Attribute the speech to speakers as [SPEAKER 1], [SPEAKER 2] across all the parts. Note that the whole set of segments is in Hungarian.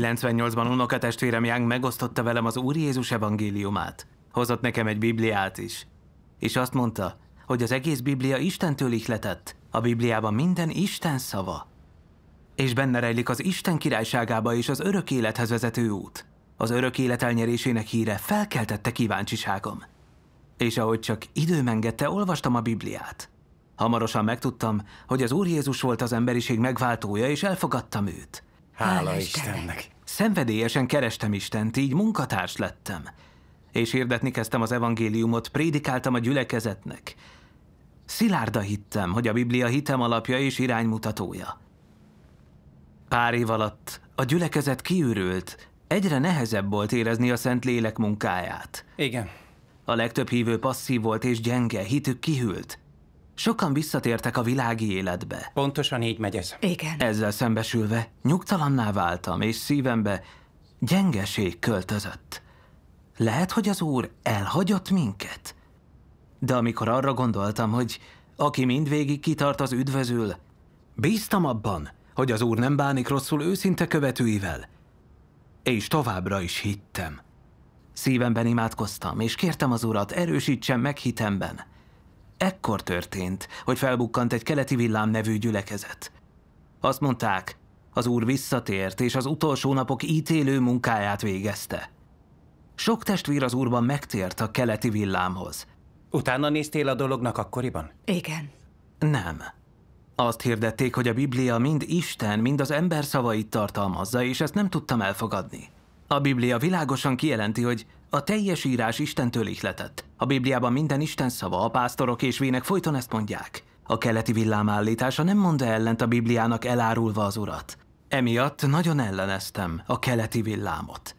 [SPEAKER 1] 98-ban unokatestvérem Young megosztotta velem az Úr Jézus evangéliumát. Hozott nekem egy Bibliát is. És azt mondta, hogy az egész Biblia Istentől ihletett. A Bibliában minden Isten szava. És benne rejlik az Isten királyságába és az örök élethez vezető út. Az örök élet elnyerésének híre felkeltette kíváncsiságom. És ahogy csak időm engedte, olvastam a Bibliát. Hamarosan megtudtam, hogy az Úr Jézus volt az emberiség megváltója, és elfogadtam őt. Hála, Istennek. Istennek! Szenvedélyesen kerestem Istent, így munkatárs lettem. És hirdetni kezdtem az evangéliumot, prédikáltam a gyülekezetnek. Szilárda hittem, hogy a Biblia hitem alapja és iránymutatója. Pár év alatt a gyülekezet kiürült, egyre nehezebb volt érezni a Szent Lélek munkáját. Igen. A legtöbb hívő passzív volt és gyenge, hitük kihűlt. Sokan visszatértek a világi életbe. Pontosan így megy ez. Igen. Ezzel szembesülve nyugtalanná váltam, és szívembe gyengeség költözött. Lehet, hogy az Úr elhagyott minket? De amikor arra gondoltam, hogy aki mindvégig kitart az üdvözül, bíztam abban, hogy az Úr nem bánik rosszul őszinte követőivel, és továbbra is hittem. Szívemben imádkoztam, és kértem az Urat, erősítsen meg hitemben – Ekkor történt, hogy felbukkant egy keleti villám nevű gyülekezet. Azt mondták, az úr visszatért, és az utolsó napok ítélő munkáját végezte. Sok testvér az úrban megtért a keleti villámhoz. Utána néztél a dolognak akkoriban? Igen. Nem. Azt hirdették, hogy a Biblia mind Isten, mind az ember szavait tartalmazza, és ezt nem tudtam elfogadni. A Biblia világosan kijelenti, hogy a teljes írás Istentől ihletett. A Bibliában minden Isten szava, a pásztorok és vének folyton ezt mondják. A keleti villám állítása nem mond -e ellent a Bibliának elárulva az urat. Emiatt nagyon elleneztem a keleti villámot.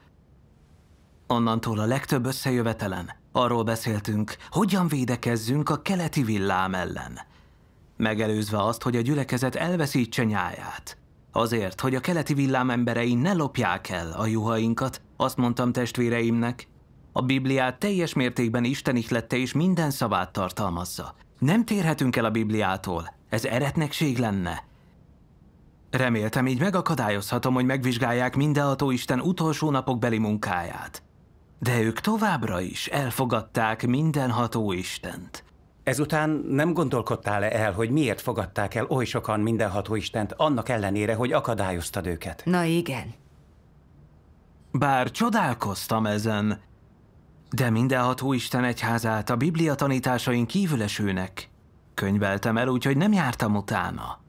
[SPEAKER 1] Onnantól a legtöbb összejövetelen arról beszéltünk, hogyan védekezzünk a keleti villám ellen. Megelőzve azt, hogy a gyülekezet elveszítse nyáját. Azért, hogy a keleti villám emberei ne lopják el a juhainkat, azt mondtam testvéreimnek. A Bibliát teljes mértékben Isten ihlette és minden szavát tartalmazza. Nem térhetünk el a Bibliától, ez eretnekség lenne. Reméltem, így megakadályozhatom, hogy megvizsgálják mindenható Isten utolsó napok beli munkáját. De ők továbbra is elfogadták mindenható Istent.
[SPEAKER 2] Ezután nem gondolkodtál -e el, hogy miért fogadták el oly sokan mindenható Istent,
[SPEAKER 1] annak ellenére, hogy akadályoztad őket?
[SPEAKER 2] Na igen.
[SPEAKER 1] Bár csodálkoztam ezen, de mindenható Isten egyházát a Biblia tanításain kívülesőnek könyveltem el, úgyhogy nem jártam utána.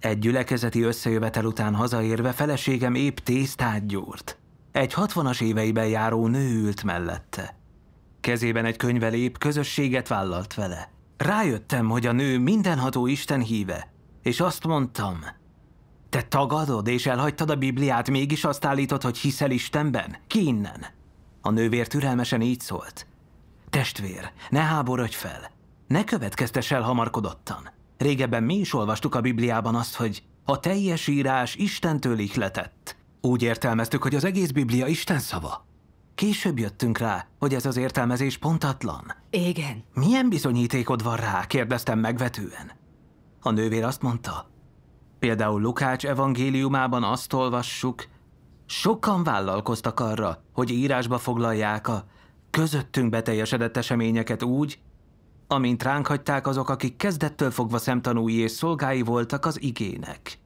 [SPEAKER 1] Egy gyülekezeti összejövetel után hazaérve feleségem épp tésztát gyúrt. Egy hatvanas éveiben járó nő ült mellette. Kezében egy könyve lép, közösséget vállalt vele. Rájöttem, hogy a nő mindenható Isten híve, és azt mondtam, te tagadod és elhagytad a Bibliát, mégis azt állítod, hogy hiszel Istenben? Ki innen? A nővér türelmesen így szólt. Testvér, ne háborodj fel, ne következtes el hamarkodottan. Régebben mi is olvastuk a Bibliában azt, hogy a teljes írás Istentől ihletett. Úgy értelmeztük, hogy az egész Biblia Isten szava. Később jöttünk rá, hogy ez az értelmezés pontatlan. Igen. Milyen bizonyítékod van rá? kérdeztem megvetően. A nővér azt mondta. Például Lukács evangéliumában azt olvassuk, sokan vállalkoztak arra, hogy írásba foglalják a közöttünk beteljesedett eseményeket úgy, amint ránk hagyták azok, akik kezdettől fogva szemtanúi és szolgái voltak az igének.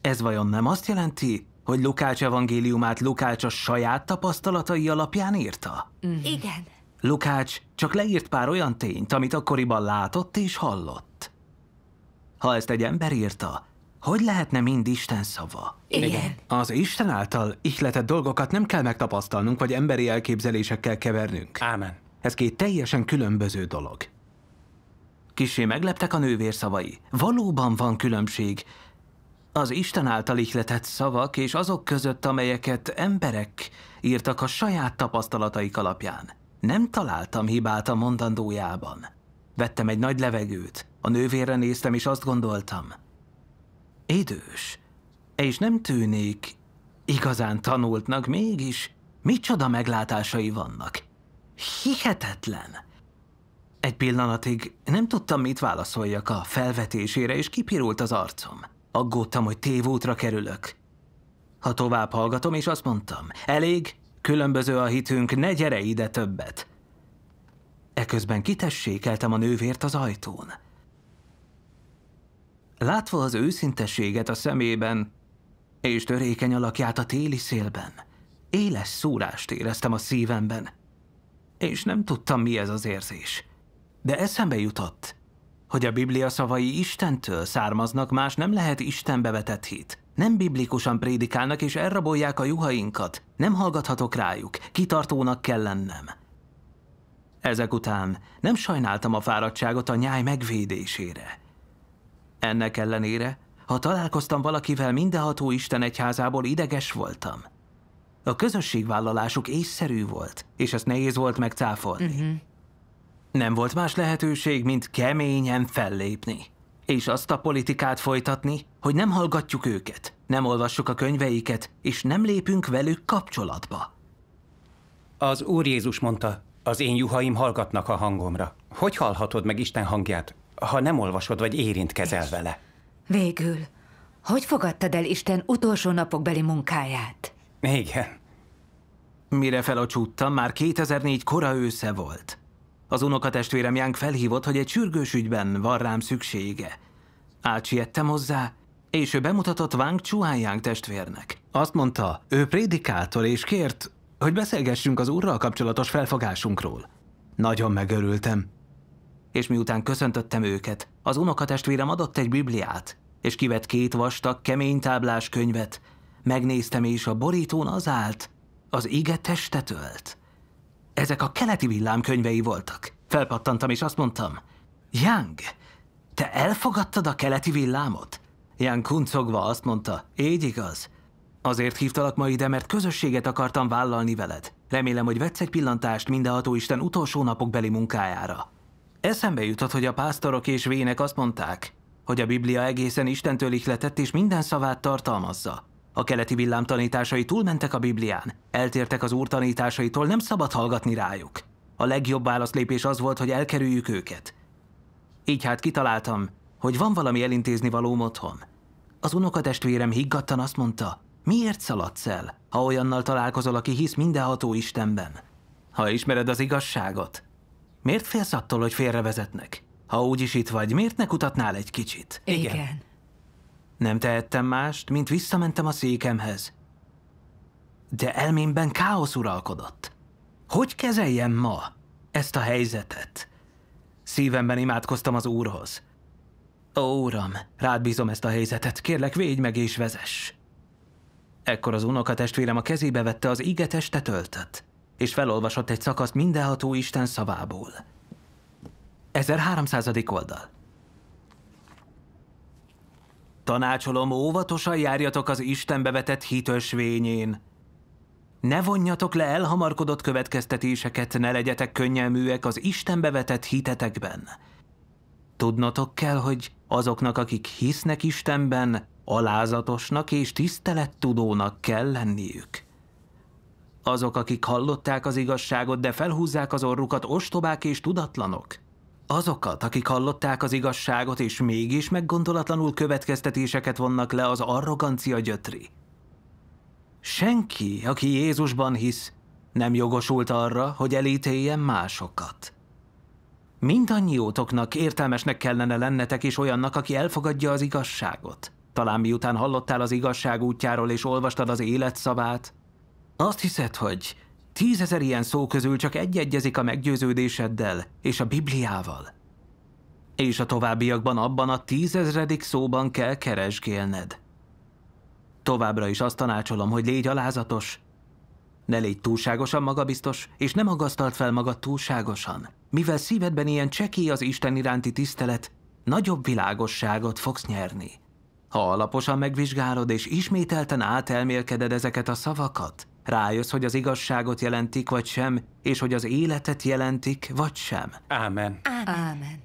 [SPEAKER 1] Ez vajon nem azt jelenti, hogy Lukács evangéliumát Lukács a saját tapasztalatai alapján írta? Mm. Igen. Lukács csak leírt pár olyan tényt, amit akkoriban látott és hallott. Ha ezt egy ember írta, hogy lehetne mind Isten szava? Igen. Az Isten által ihletett dolgokat nem kell megtapasztalnunk, vagy emberi elképzelésekkel kevernünk. Ámen. Ez két teljesen különböző dolog. Kisé megleptek a nővér szavai. Valóban van különbség az Isten által ihletett szavak és azok között, amelyeket emberek írtak a saját tapasztalataik alapján. Nem találtam hibát a mondandójában. Vettem egy nagy levegőt, a nővérre néztem, és azt gondoltam. Idős, és nem tűnik igazán tanultnak, mégis micsoda meglátásai vannak. Hihetetlen! Egy pillanatig nem tudtam, mit válaszoljak a felvetésére, és kipirult az arcom. Aggódtam, hogy tévútra kerülök. Ha tovább hallgatom, és azt mondtam, elég, különböző a hitünk, ne gyere ide többet. Eközben kitessékeltem a nővért az ajtón. Látva az őszintességet a szemében, és törékeny alakját a téli szélben, éles szúrást éreztem a szívemben, és nem tudtam, mi ez az érzés. De eszembe jutott, hogy a Biblia szavai Istentől származnak, más nem lehet Istenbe vetett hit. Nem biblikusan prédikálnak és elrabolják a juhainkat. Nem hallgathatok rájuk, kitartónak kell lennem. Ezek után nem sajnáltam a fáradtságot a nyáj megvédésére. Ennek ellenére, ha találkoztam valakivel mindenható Isten egyházából, ideges voltam. A közösségvállalásuk észszerű volt, és ezt nehéz volt megcáfolni. Uh-huh. Nem volt más lehetőség, mint keményen fellépni. És azt a politikát folytatni, hogy nem hallgatjuk őket, nem olvassuk a könyveiket, és nem lépünk velük kapcsolatba.
[SPEAKER 2] Az Úr Jézus mondta, az én juhaim hallgatnak a hangomra. Hogy hallhatod meg Isten hangját, ha nem olvasod vagy érintkezel és vele?
[SPEAKER 1] Végül, hogy fogadtad el Isten utolsó napokbeli munkáját? Igen. Mire felocsúttam, már 2004 kora ősze volt. Az unokatestvérem Jánk felhívott, hogy egy sürgős ügyben van rám szüksége. Átsiettem hozzá, és ő bemutatott Wang Yang testvérnek. Azt mondta, ő prédikátor, és kért, hogy beszélgessünk az úrral kapcsolatos felfogásunkról. Nagyon megörültem. És miután köszöntöttem őket, az unokatestvérem adott egy bibliát, és kivett két vastag, kemény táblás könyvet. Megnéztem, és a borítón az állt, az ige testet ölt. Ezek a keleti villám könyvei voltak. Felpattantam, és azt mondtam, Yang, te elfogadtad a keleti villámot? Yang kuncogva azt mondta, így igaz. Azért hívtalak ma ide, mert közösséget akartam vállalni veled. Remélem, hogy vetsz egy pillantást mindenható Isten utolsó napok beli munkájára. Eszembe jutott, hogy a pásztorok és vének azt mondták, hogy a Biblia egészen Istentől ihletett és minden szavát tartalmazza. A keleti villám tanításai túlmentek a Biblián, eltértek az úr tanításaitól, nem szabad hallgatni rájuk. A legjobb válaszlépés az volt, hogy elkerüljük őket. Így hát kitaláltam, hogy van valami elintézni való otthon. Az unokatestvérem higgadtan azt mondta, miért szaladsz el, ha olyannal találkozol, aki hisz mindenható Istenben? Ha ismered az igazságot, miért félsz attól, hogy félrevezetnek? Ha úgyis itt vagy, miért ne kutatnál egy kicsit? Igen. Igen. Nem tehettem mást, mint visszamentem a székemhez. De elmémben káosz uralkodott. Hogy kezeljem ma ezt a helyzetet? Szívemben imádkoztam az Úrhoz. Ó, Uram, rád bízom ezt a helyzetet, kérlek védj meg és vezess. Ekkor az unokatestvérem a kezébe vette az igeteste töltet, és felolvasott egy szakaszt mindenható Isten szavából. 1300. oldal. Tanácsolom, óvatosan járjatok az Istenbe vetett hitösvényén. Ne vonjatok le elhamarkodott következtetéseket, ne legyetek könnyelműek az Istenbe vetett hitetekben. Tudnotok kell, hogy azoknak, akik hisznek Istenben, alázatosnak és tisztelettudónak kell lenniük. Azok, akik hallották az igazságot, de felhúzzák az orrukat, ostobák és tudatlanok – Azokat, akik hallották az igazságot, és mégis meggondolatlanul következtetéseket vonnak le az arrogancia gyötri. Senki, aki Jézusban hisz, nem jogosult arra, hogy elítéljen másokat. Mindannyiótoknak értelmesnek kellene lennetek is olyannak, aki elfogadja az igazságot. Talán miután hallottál az igazság útjáról és olvastad az életszavát, azt hiszed, hogy Tízezer ilyen szó közül csak egy a meggyőződéseddel és a Bibliával. És a továbbiakban abban a tízezredik szóban kell keresgélned. Továbbra is azt tanácsolom, hogy légy alázatos, ne légy túlságosan magabiztos, és nem magasztalt fel magad túlságosan, mivel szívedben ilyen csekély az Isten iránti tisztelet, nagyobb világosságot fogsz nyerni. Ha alaposan megvizsgálod és ismételten átelmélkeded ezeket a szavakat, Rájössz, hogy az igazságot jelentik, vagy sem, és hogy az életet jelentik, vagy sem. Ámen. Ámen.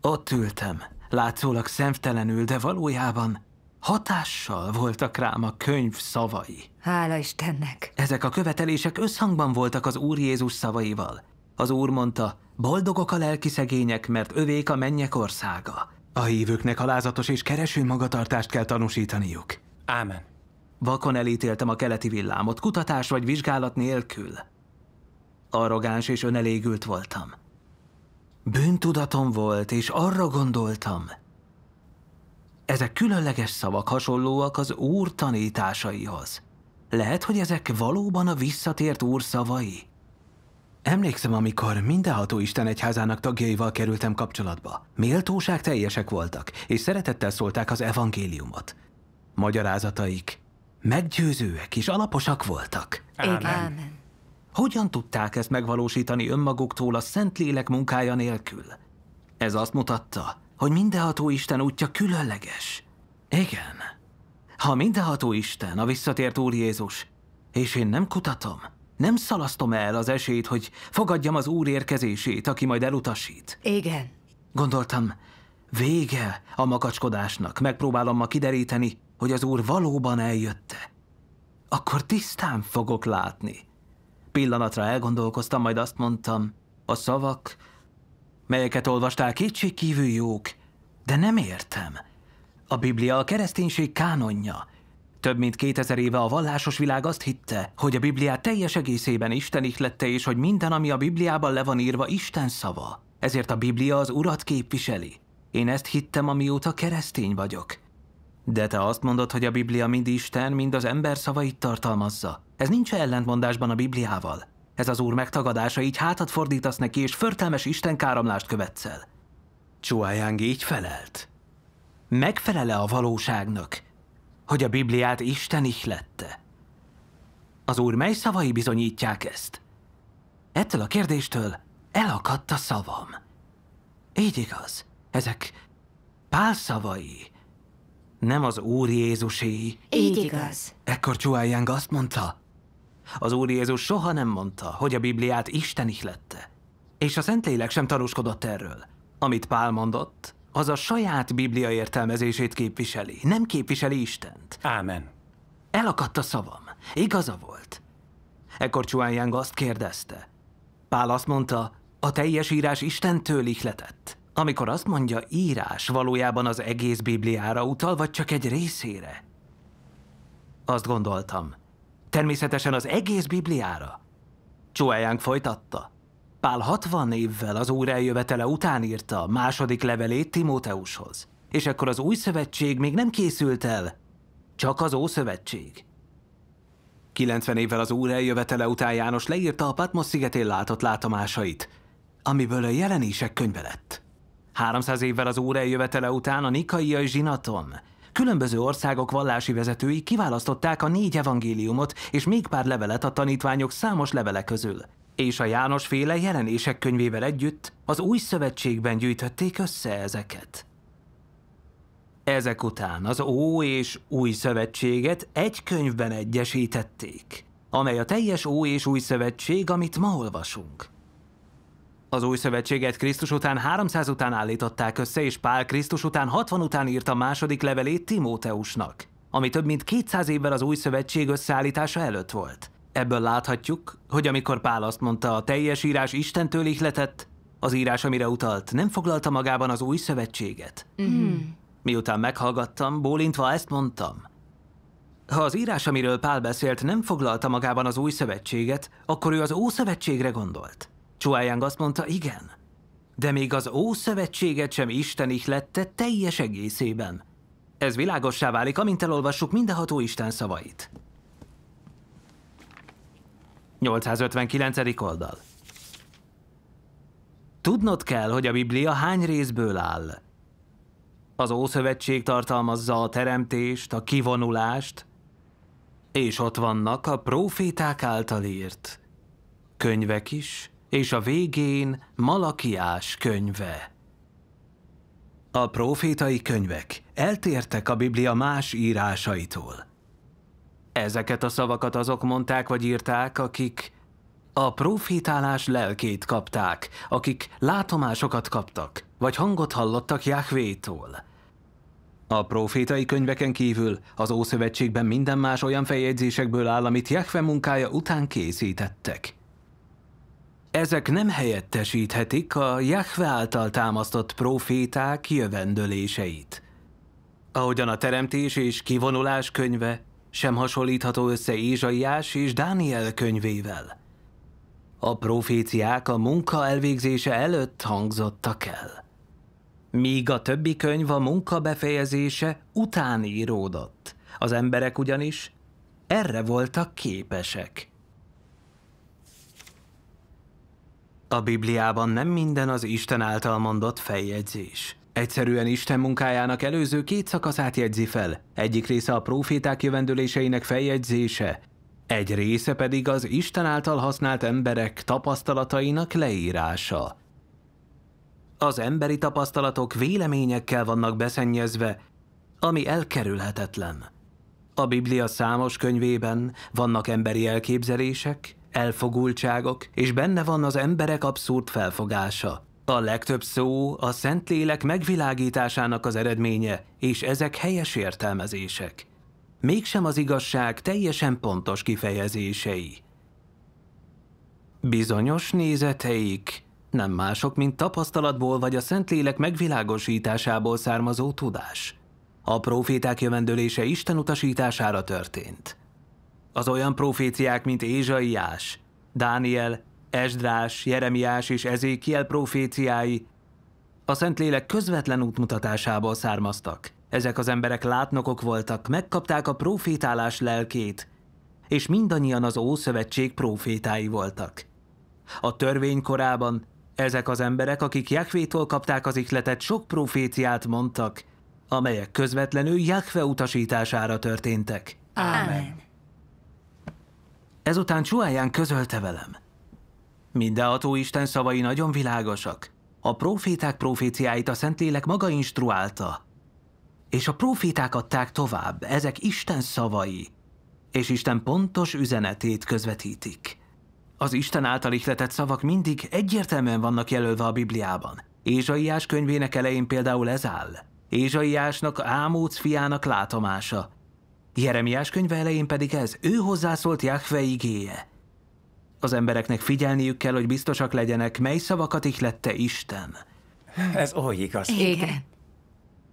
[SPEAKER 1] Ott ültem, látszólag szemtelenül, de valójában hatással voltak rám a könyv szavai.
[SPEAKER 3] Hála Istennek!
[SPEAKER 1] Ezek a követelések összhangban voltak az Úr Jézus szavaival. Az Úr mondta, boldogok a lelki szegények, mert övék a mennyek országa. A hívőknek alázatos és kereső magatartást kell tanúsítaniuk. Ámen. Vakon elítéltem a keleti villámot, kutatás vagy vizsgálat nélkül. Arrogáns és önelégült voltam. Bűntudatom volt, és arra gondoltam. Ezek különleges szavak hasonlóak az Úr tanításaihoz. Lehet, hogy ezek valóban a visszatért Úr szavai? Emlékszem, amikor mindenható Isten egyházának tagjaival kerültem kapcsolatba. Méltóság teljesek voltak, és szeretettel szólták az evangéliumot. Magyarázataik meggyőzőek és alaposak voltak. Igen. Hogyan tudták ezt megvalósítani önmaguktól a Szentlélek munkája nélkül? Ez azt mutatta, hogy mindenható Isten útja különleges. Igen. Ha mindenható Isten, a visszatért Úr Jézus, és én nem kutatom, nem szalasztom el az esélyt, hogy fogadjam az Úr érkezését, aki majd elutasít. Igen. Gondoltam, vége a makacskodásnak, megpróbálom ma kideríteni, hogy az úr valóban eljötte, akkor tisztán fogok látni. Pillanatra elgondolkoztam, majd azt mondtam, a szavak, melyeket olvastál, kétségkívül jók, de nem értem. A Biblia a kereszténység kánonja. Több mint kétezer éve a vallásos világ azt hitte, hogy a Biblia teljes egészében Isten ihlette, és hogy minden, ami a Bibliában le van írva, Isten szava. Ezért a Biblia az urat képviseli. Én ezt hittem, amióta keresztény vagyok. De te azt mondod, hogy a Biblia mind Isten, mind az ember szavait tartalmazza. Ez nincs ellentmondásban a Bibliával. Ez az úr megtagadása, így hátat fordítasz neki, és förtelmes Isten káromlást követsz el. Chuayang így felelt. Megfelele a valóságnak, hogy a Bibliát Isten ihlette. Az úr mely szavai bizonyítják ezt? Ettől a kérdéstől elakadt a szavam. Így igaz, ezek Pál szavai, nem az Úr Jézuséi. Így igaz. Ekkor Csuájánk azt mondta, az Úr Jézus soha nem mondta, hogy a Bibliát Isten ihlette. És a Szentlélek sem tanúskodott erről. Amit Pál mondott, az a saját Biblia értelmezését képviseli, nem képviseli Istent. Ámen. Elakadt a szavam. Igaza volt. Ekkor Chuan Yang azt kérdezte. Pál azt mondta, a teljes írás Istentől ihletett. Amikor azt mondja írás, valójában az egész Bibliára utal, vagy csak egy részére? Azt gondoltam. Természetesen az egész Bibliára. Csuájánk folytatta. Pál 60 évvel az Úr eljövetele után írta második levelét Timóteushoz, és akkor az új szövetség még nem készült el, csak az Ószövetség. 90 évvel az Úr eljövetele után János leírta a Patmos szigetén látott látomásait, amiből a jelenések könyve lett. 300 évvel az óra jövetele után a nikaiai zsinaton különböző országok vallási vezetői kiválasztották a négy evangéliumot és még pár levelet a tanítványok számos levele közül, és a János féle jelenések könyvével együtt az új szövetségben gyűjtötték össze ezeket. Ezek után az Ó és Új Szövetséget egy könyvben egyesítették, amely a teljes Ó és Új Szövetség, amit ma olvasunk. Az új szövetséget Krisztus után 300 után állították össze, és Pál Krisztus után 60 után írta második levelét Timóteusnak, ami több mint 200 évvel az új szövetség összeállítása előtt volt. Ebből láthatjuk, hogy amikor Pál azt mondta, a teljes írás Istentől ihletett, az írás, amire utalt, nem foglalta magában az új szövetséget. Mm. Miután meghallgattam, bólintva ezt mondtam. Ha az írás, amiről Pál beszélt, nem foglalta magában az új szövetséget, akkor ő az Ószövetségre gondolt. Chuayang azt mondta, igen. De még az Ószövetséget sem Isten ihlette teljes egészében. Ez világossá válik, amint elolvassuk mindenható Isten szavait. 859. oldal. Tudnod kell, hogy a Biblia hány részből áll. Az Ószövetség tartalmazza a teremtést, a kivonulást, és ott vannak a proféták által írt könyvek is, és a végén Malakiás könyve. A profétai könyvek eltértek a Biblia más írásaitól. Ezeket a szavakat azok mondták vagy írták, akik a profétálás lelkét kapták, akik látomásokat kaptak, vagy hangot hallottak Jahvétól. A profétai könyveken kívül az Ószövetségben minden más olyan feljegyzésekből áll, amit Jahve munkája után készítettek – ezek nem helyettesíthetik a Jahve által támasztott proféták jövendöléseit. Ahogyan a Teremtés és Kivonulás könyve sem hasonlítható össze Ézsaiás és Dániel könyvével. A proféciák a munka elvégzése előtt hangzottak el. Míg a többi könyv a munka befejezése után íródott. Az emberek ugyanis erre voltak képesek – A Bibliában nem minden az Isten által mondott feljegyzés. Egyszerűen Isten munkájának előző két szakaszát jegyzi fel. Egyik része a proféták jövendőléseinek feljegyzése, egy része pedig az Isten által használt emberek tapasztalatainak leírása. Az emberi tapasztalatok véleményekkel vannak beszennyezve, ami elkerülhetetlen. A Biblia számos könyvében vannak emberi elképzelések, elfogultságok, és benne van az emberek abszurd felfogása. A legtöbb szó a Szentlélek megvilágításának az eredménye, és ezek helyes értelmezések. Mégsem az igazság teljesen pontos kifejezései. Bizonyos nézeteik nem mások, mint tapasztalatból vagy a Szentlélek megvilágosításából származó tudás. A proféták jövendőlése Isten utasítására történt. Az olyan proféciák, mint Ézsaiás, Dániel, Esdrás, Jeremiás és Ezékiel proféciái a Szentlélek közvetlen útmutatásából származtak. Ezek az emberek látnokok voltak, megkapták a profétálás lelkét, és mindannyian az Ószövetség profétái voltak. A törvény korában ezek az emberek, akik Jahvétól kapták az ihletet, sok proféciát mondtak, amelyek közvetlenül Jahve utasítására történtek.
[SPEAKER 3] Amen.
[SPEAKER 1] Ezután Csuáján közölte velem. Mindenható Isten szavai nagyon világosak. A proféták proféciáit a Szentlélek maga instruálta. És a proféták adták tovább, ezek Isten szavai. És Isten pontos üzenetét közvetítik. Az Isten által ihletett szavak mindig egyértelműen vannak jelölve a Bibliában. Ézsaiás könyvének elején például ez áll. Ézsaiásnak Ámóc fiának látomása, Jeremiás könyve elején pedig ez, ő hozzászólt Jahve igéje. Az embereknek figyelniük kell, hogy biztosak legyenek, mely szavakat ihlette Isten. Ez oly igaz. Igen.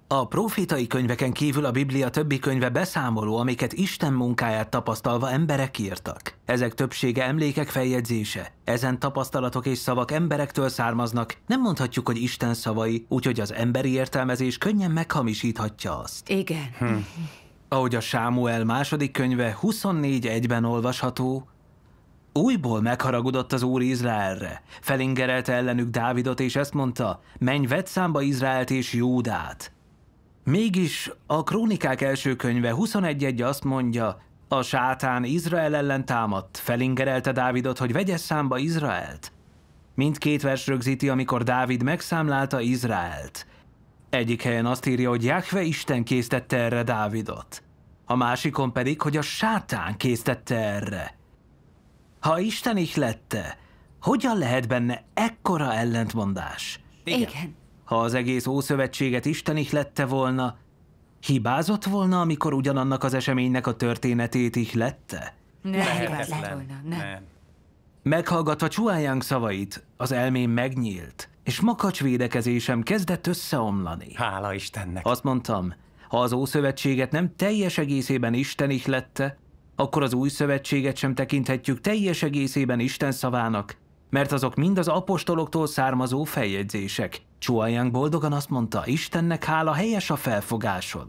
[SPEAKER 1] A profitai könyveken kívül a Biblia többi könyve beszámoló, amiket Isten munkáját tapasztalva emberek írtak. Ezek többsége emlékek feljegyzése. Ezen tapasztalatok és szavak emberektől származnak, nem mondhatjuk, hogy Isten szavai, úgyhogy az emberi értelmezés könnyen meghamisíthatja azt.
[SPEAKER 2] Igen. Hm
[SPEAKER 1] ahogy a Sámuel második könyve 24.1-ben olvasható, újból megharagudott az Úr Izraelre, felingerelte ellenük Dávidot, és ezt mondta, menj vedd számba Izraelt és Júdát. Mégis a Krónikák első könyve 21.1 azt mondja, a sátán Izrael ellen támadt, felingerelte Dávidot, hogy vegye számba Izraelt. Mindkét vers rögzíti, amikor Dávid megszámlálta Izraelt – egyik helyen azt írja, hogy Jahve Isten késztette erre Dávidot, a másikon pedig, hogy a sátán késztette erre. Ha Isten lette, hogyan lehet benne ekkora ellentmondás? Igen. Igen. Ha az egész Ószövetséget Isten lette volna, hibázott volna, amikor ugyanannak az eseménynek a történetét is lette?
[SPEAKER 3] nem. hibázott volna, nem. nem.
[SPEAKER 1] Meghallgatva Chuan szavait, az elmém megnyílt, és makacs védekezésem kezdett összeomlani. Hála Istennek! Azt mondtam, ha az Ószövetséget nem teljes egészében Isten ihlette, akkor az új szövetséget sem tekinthetjük teljes egészében Isten szavának, mert azok mind az apostoloktól származó feljegyzések. Chuan boldogan azt mondta, Istennek hála helyes a felfogásod.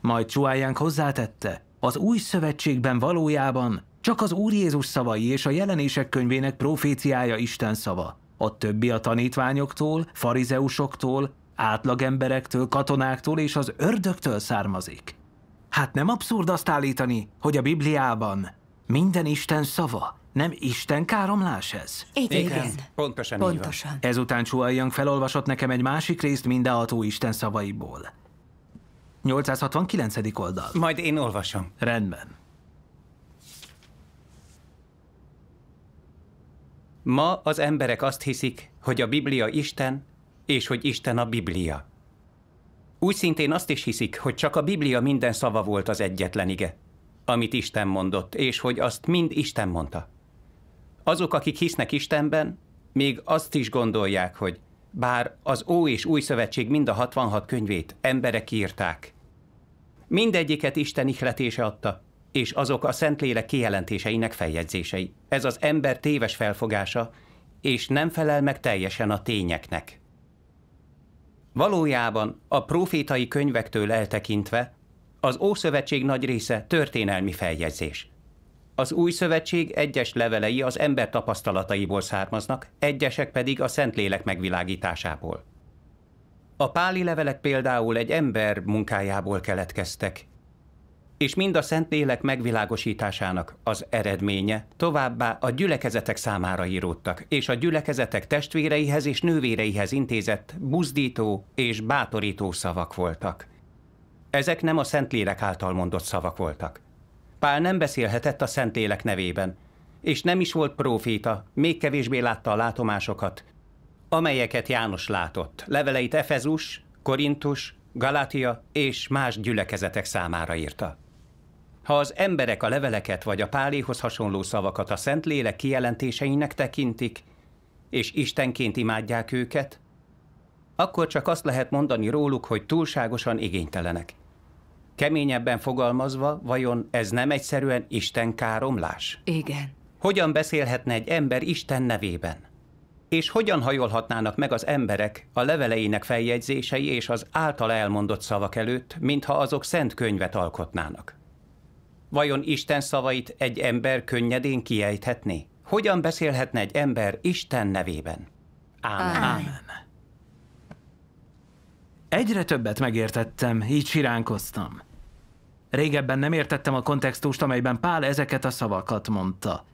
[SPEAKER 1] Majd Chuan hozzátette, az új szövetségben valójában csak az Úr Jézus szavai és a jelenések könyvének proféciája Isten szava. A többi a tanítványoktól, farizeusoktól, átlagemberektől, katonáktól és az ördögtől származik. Hát nem abszurd azt állítani, hogy a Bibliában minden Isten szava, nem Isten káromlás ez? Igen. igen.
[SPEAKER 2] Pontosan, Pontosan.
[SPEAKER 1] Ezután Chualjang felolvasott nekem egy másik részt mindenható Isten szavaiból. 869. oldal. Majd én olvasom. Rendben.
[SPEAKER 2] Ma az emberek azt hiszik, hogy a Biblia Isten, és hogy Isten a Biblia. Úgy szintén azt is hiszik, hogy csak a Biblia minden szava volt az egyetlen ige, amit Isten mondott, és hogy azt mind Isten mondta. Azok, akik hisznek Istenben, még azt is gondolják, hogy bár az Ó és Új Szövetség mind a 66 könyvét emberek írták, mindegyiket Isten ihletése adta, és azok a Szentlélek kijelentéseinek feljegyzései. Ez az ember téves felfogása, és nem felel meg teljesen a tényeknek. Valójában a profétai könyvektől eltekintve az Ószövetség nagy része történelmi feljegyzés. Az Új Szövetség egyes levelei az ember tapasztalataiból származnak, egyesek pedig a Szentlélek megvilágításából. A páli levelek például egy ember munkájából keletkeztek, és mind a Szentlélek megvilágosításának az eredménye. Továbbá a gyülekezetek számára íródtak, és a gyülekezetek testvéreihez és nővéreihez intézett buzdító és bátorító szavak voltak. Ezek nem a Szentlélek által mondott szavak voltak. Pál nem beszélhetett a Szentlélek nevében, és nem is volt proféta, még kevésbé látta a látomásokat, amelyeket János látott, leveleit Efezus, Korintus, Galátia és más gyülekezetek számára írta. Ha az emberek a leveleket vagy a páléhoz hasonló szavakat a Szentlélek kijelentéseinek tekintik, és Istenként imádják őket, akkor csak azt lehet mondani róluk, hogy túlságosan igénytelenek. Keményebben fogalmazva, vajon ez nem egyszerűen Isten káromlás? Igen. Hogyan beszélhetne egy ember Isten nevében? És hogyan hajolhatnának meg az emberek a leveleinek feljegyzései és az által elmondott szavak előtt, mintha azok szent könyvet alkotnának? Vajon Isten szavait egy ember könnyedén kiejthetné? Hogyan beszélhetne egy ember Isten nevében? Ámen. Ámen.
[SPEAKER 1] Egyre többet megértettem, így siránkoztam. Régebben nem értettem a kontextust, amelyben Pál ezeket a szavakat mondta.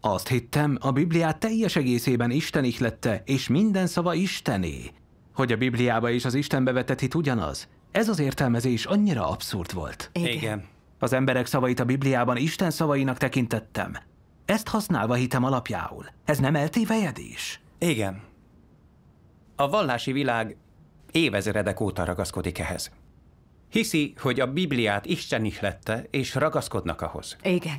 [SPEAKER 1] Azt hittem, a Bibliát teljes egészében Isten ihlette, és minden szava Istené. Hogy a Bibliába is az Istenbe vetett hit ugyanaz, ez az értelmezés annyira abszurd volt. Igen. Igen. Az emberek szavait a Bibliában Isten szavainak tekintettem. Ezt használva hitem alapjául. Ez nem eltévejedés? Igen.
[SPEAKER 2] A vallási világ évezredek óta ragaszkodik ehhez. Hiszi, hogy a Bibliát Isten ihlette, és ragaszkodnak ahhoz. Igen.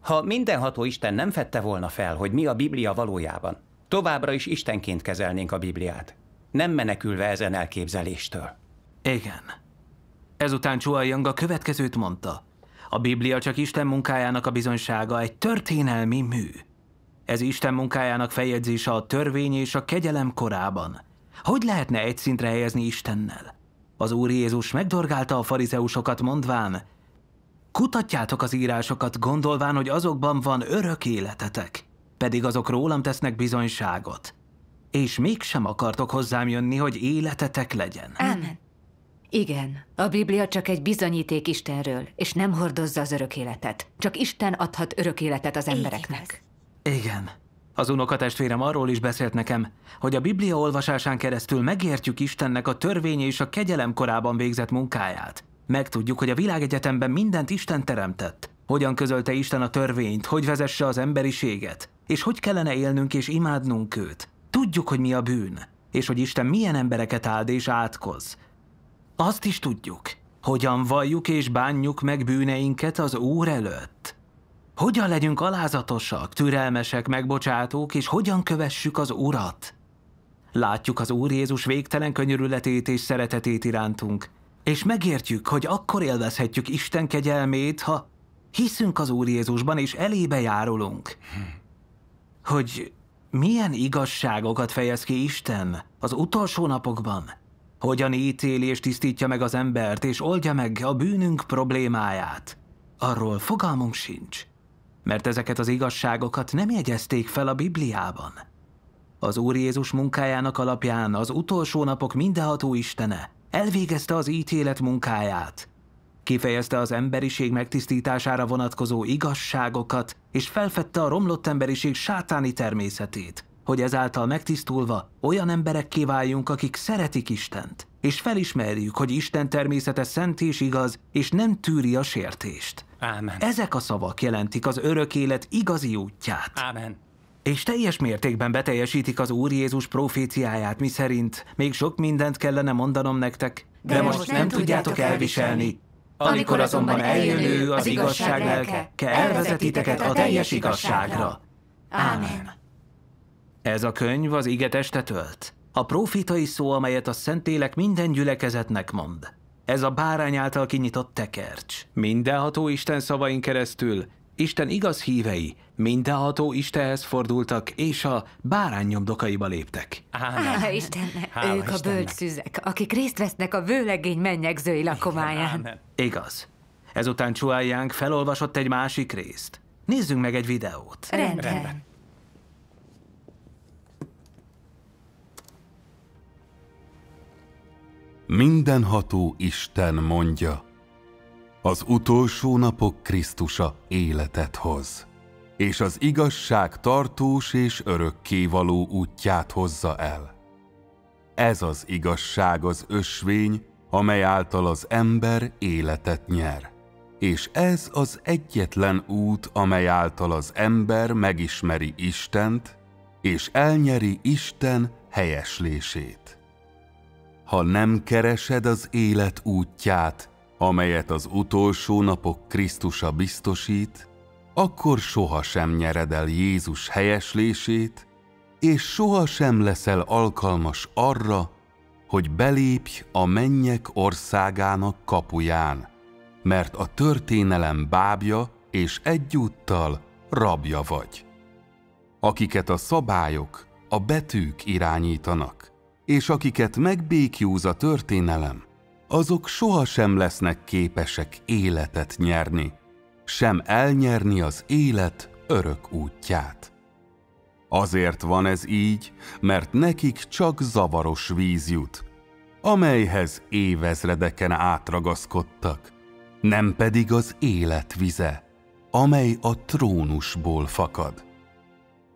[SPEAKER 2] Ha mindenható Isten nem fette volna fel, hogy mi a Biblia valójában, továbbra is Istenként kezelnénk a
[SPEAKER 1] Bibliát, nem menekülve ezen elképzeléstől. Igen. Ezután Chualyang a következőt mondta. A Biblia csak Isten munkájának a bizonysága egy történelmi mű. Ez Isten munkájának feljegyzése a törvény és a kegyelem korában. Hogy lehetne egy szintre helyezni Istennel? Az Úr Jézus megdorgálta a farizeusokat mondván, Kutatjátok az írásokat, gondolván, hogy azokban van örök életetek, pedig azok rólam tesznek bizonyságot. És mégsem akartok hozzám jönni, hogy életetek legyen. Amen. Igen, a Biblia csak egy bizonyíték Istenről, és nem hordozza az örök életet. Csak Isten adhat örök életet az embereknek. Igen. Az unokatestvérem arról is beszélt nekem, hogy a Biblia olvasásán keresztül megértjük Istennek a törvénye és a kegyelem korában végzett munkáját. Megtudjuk, hogy a világegyetemben mindent Isten teremtett. Hogyan közölte Isten a törvényt, hogy vezesse az emberiséget, és hogy kellene élnünk és imádnunk őt. Tudjuk, hogy mi a bűn, és hogy Isten milyen embereket áld és átkoz, azt is tudjuk, hogyan valljuk és bánjuk meg bűneinket az Úr előtt. Hogyan legyünk alázatosak, türelmesek, megbocsátók, és hogyan kövessük az Urat. Látjuk az Úr Jézus végtelen könyörületét és szeretetét irántunk, és megértjük, hogy akkor élvezhetjük Isten kegyelmét, ha hiszünk az Úr Jézusban és elébe járulunk. Hogy milyen igazságokat fejez ki Isten az utolsó napokban? hogyan ítéli és tisztítja meg az embert, és oldja meg a bűnünk problémáját. Arról fogalmunk sincs, mert ezeket az igazságokat nem jegyezték fel a Bibliában. Az Úr Jézus munkájának alapján az utolsó napok mindenható Istene elvégezte az ítélet munkáját, kifejezte az emberiség megtisztítására vonatkozó igazságokat, és felfedte a romlott emberiség sátáni természetét, hogy ezáltal megtisztulva olyan emberekké váljunk, akik szeretik Istent, és felismerjük, hogy Isten természete szent és igaz, és nem tűri a sértést. Ámen. Ezek a szavak jelentik az örök élet igazi útját. Ámen. És teljes mértékben beteljesítik az Úr Jézus proféciáját, miszerint még sok mindent kellene mondanom nektek, de, de most, most nem, tudjátok elviselni. elviselni. Amikor azonban eljön ő, az igazság lelke, elvezetiteket a teljes igazságra. Ámen. Ez a könyv az igetestet ölt. A profitai szó, amelyet a Szentélek minden gyülekezetnek mond. Ez a bárány által kinyitott tekercs. Mindenható Isten szavain keresztül Isten igaz hívei mindenható Istenhez fordultak, és a bárány nyomdokaiba léptek. Hála Istennek! Hála ők Istennek. a bölcsüzek, akik részt vesznek a vőlegény mennyegzői lakomáján. Ámen. Igaz. Ezután Csuájánk felolvasott egy másik részt. Nézzünk meg egy videót. Rendben. Rendben.
[SPEAKER 3] mindenható Isten mondja, az utolsó napok Krisztusa életet hoz, és az igazság tartós és örökkévaló útját hozza el. Ez az igazság az ösvény, amely által az ember életet nyer. És ez az egyetlen út, amely által az ember megismeri Istent, és elnyeri Isten helyeslését ha nem keresed az élet útját, amelyet az utolsó napok Krisztusa biztosít, akkor sohasem nyered el Jézus helyeslését, és sohasem leszel alkalmas arra, hogy belépj a mennyek országának kapuján, mert a történelem bábja és egyúttal rabja vagy. Akiket a szabályok, a betűk irányítanak, és akiket megbékjúz a történelem, azok sohasem lesznek képesek életet nyerni, sem elnyerni az élet örök útját. Azért van ez így, mert nekik csak zavaros víz jut, amelyhez évezredeken átragaszkodtak, nem pedig az élet vize, amely a trónusból fakad.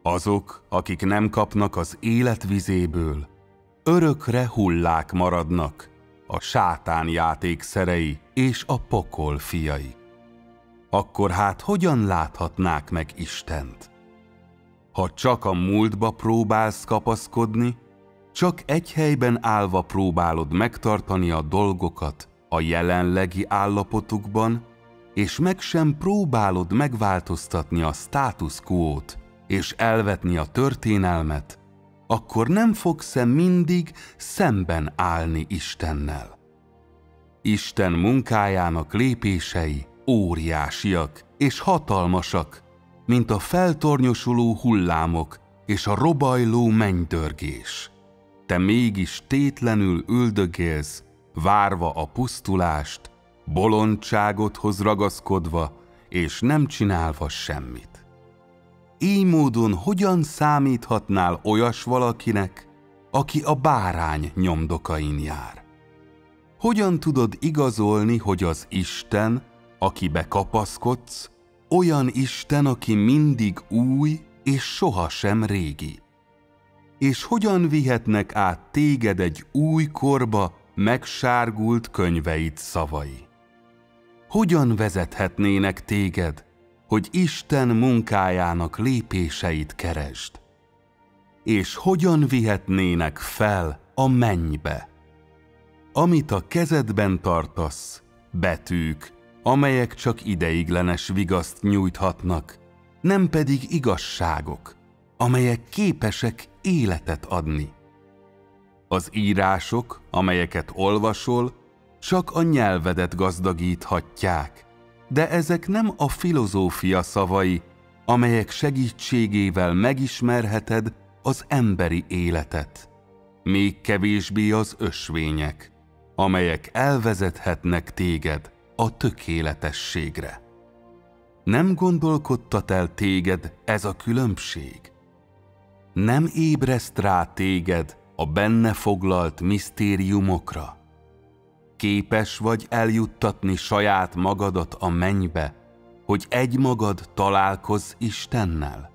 [SPEAKER 3] Azok, akik nem kapnak az életvizéből, örökre hullák maradnak, a sátán játékszerei és a pokol fiai. Akkor hát hogyan láthatnák meg Istent? Ha csak a múltba próbálsz kapaszkodni, csak egy helyben állva próbálod megtartani a dolgokat a jelenlegi állapotukban, és meg sem próbálod megváltoztatni a státuszkót és elvetni a történelmet, akkor nem fogsz-e mindig szemben állni Istennel? Isten munkájának lépései óriásiak és hatalmasak, mint a feltornyosuló hullámok és a robajló mennydörgés. Te mégis tétlenül üldögélsz, várva a pusztulást, bolondságothoz ragaszkodva, és nem csinálva semmit így módon hogyan számíthatnál olyas valakinek, aki a bárány nyomdokain jár? Hogyan tudod igazolni, hogy az Isten, akibe kapaszkodsz, olyan Isten, aki mindig új és sohasem régi? És hogyan vihetnek át téged egy új korba megsárgult könyveid szavai? Hogyan vezethetnének téged hogy Isten munkájának lépéseit keresd, és hogyan vihetnének fel a mennybe. Amit a kezedben tartasz, betűk, amelyek csak ideiglenes vigaszt nyújthatnak, nem pedig igazságok, amelyek képesek életet adni. Az írások, amelyeket olvasol, csak a nyelvedet gazdagíthatják, de ezek nem a filozófia szavai, amelyek segítségével megismerheted az emberi életet. Még kevésbé az ösvények, amelyek elvezethetnek téged a tökéletességre. Nem gondolkodtat el téged ez a különbség? Nem ébreszt rá téged a benne foglalt misztériumokra? Képes vagy eljuttatni saját magadat a mennybe, hogy egymagad találkozz Istennel?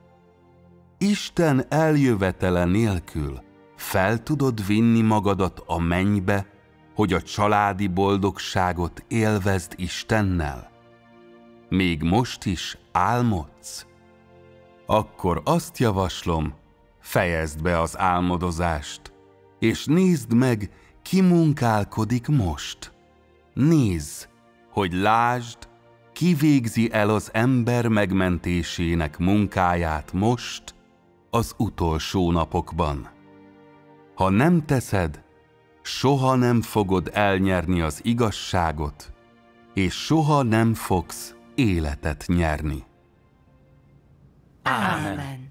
[SPEAKER 3] Isten eljövetele nélkül fel tudod vinni magadat a mennybe, hogy a családi boldogságot élvezd Istennel? Még most is álmodsz? Akkor azt javaslom, fejezd be az álmodozást, és nézd meg, ki munkálkodik most. Nézz, hogy lásd, ki végzi el az ember megmentésének munkáját most, az utolsó napokban. Ha nem teszed, soha nem fogod elnyerni az igazságot, és soha nem fogsz életet nyerni.
[SPEAKER 1] Ámen.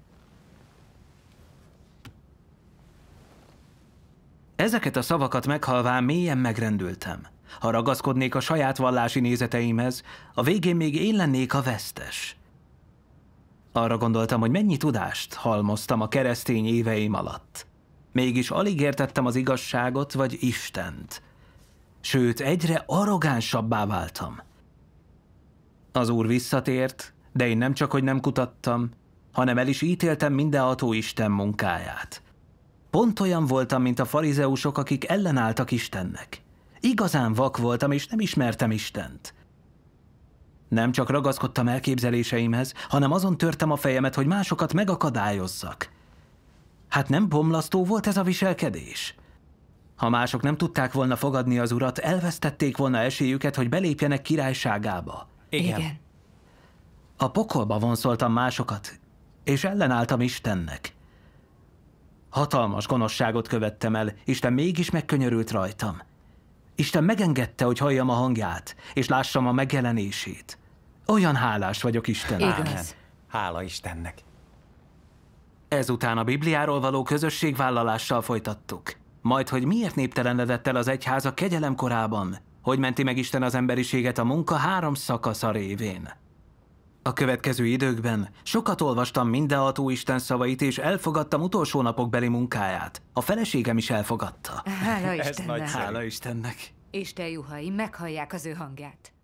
[SPEAKER 1] Ezeket a szavakat meghalván mélyen megrendültem. Ha ragaszkodnék a saját vallási nézeteimhez, a végén még én lennék a vesztes. Arra gondoltam, hogy mennyi tudást halmoztam a keresztény éveim alatt. Mégis alig értettem az igazságot vagy Istent. Sőt, egyre arrogánsabbá váltam. Az úr visszatért, de én nem csak, hogy nem kutattam, hanem el is ítéltem minden ható Isten munkáját – Pont olyan voltam, mint a farizeusok, akik ellenálltak Istennek. Igazán vak voltam, és nem ismertem Istent. Nem csak ragaszkodtam elképzeléseimhez, hanem azon törtem a fejemet, hogy másokat megakadályozzak. Hát nem bomlasztó volt ez a viselkedés? Ha mások nem tudták volna fogadni az urat, elvesztették volna esélyüket, hogy belépjenek királyságába. Igen. Igen. A pokolba vonszoltam másokat, és ellenálltam Istennek. Hatalmas gonoszságot követtem el, Isten mégis megkönyörült rajtam. Isten megengedte, hogy halljam a hangját, és lássam a megjelenését. Olyan hálás vagyok Isten. Igen. Hála Istennek. Ezután a Bibliáról való közösségvállalással folytattuk. Majd, hogy miért néptelenedett el az egyház a kegyelem korában, hogy menti meg Isten az emberiséget a munka három szakasza révén. A következő időkben sokat olvastam mindenható Isten szavait, és elfogadtam utolsó napok beli munkáját. A feleségem is elfogadta. Hála Istennek. Hála Istennek. te, juhai meghallják az ő hangját.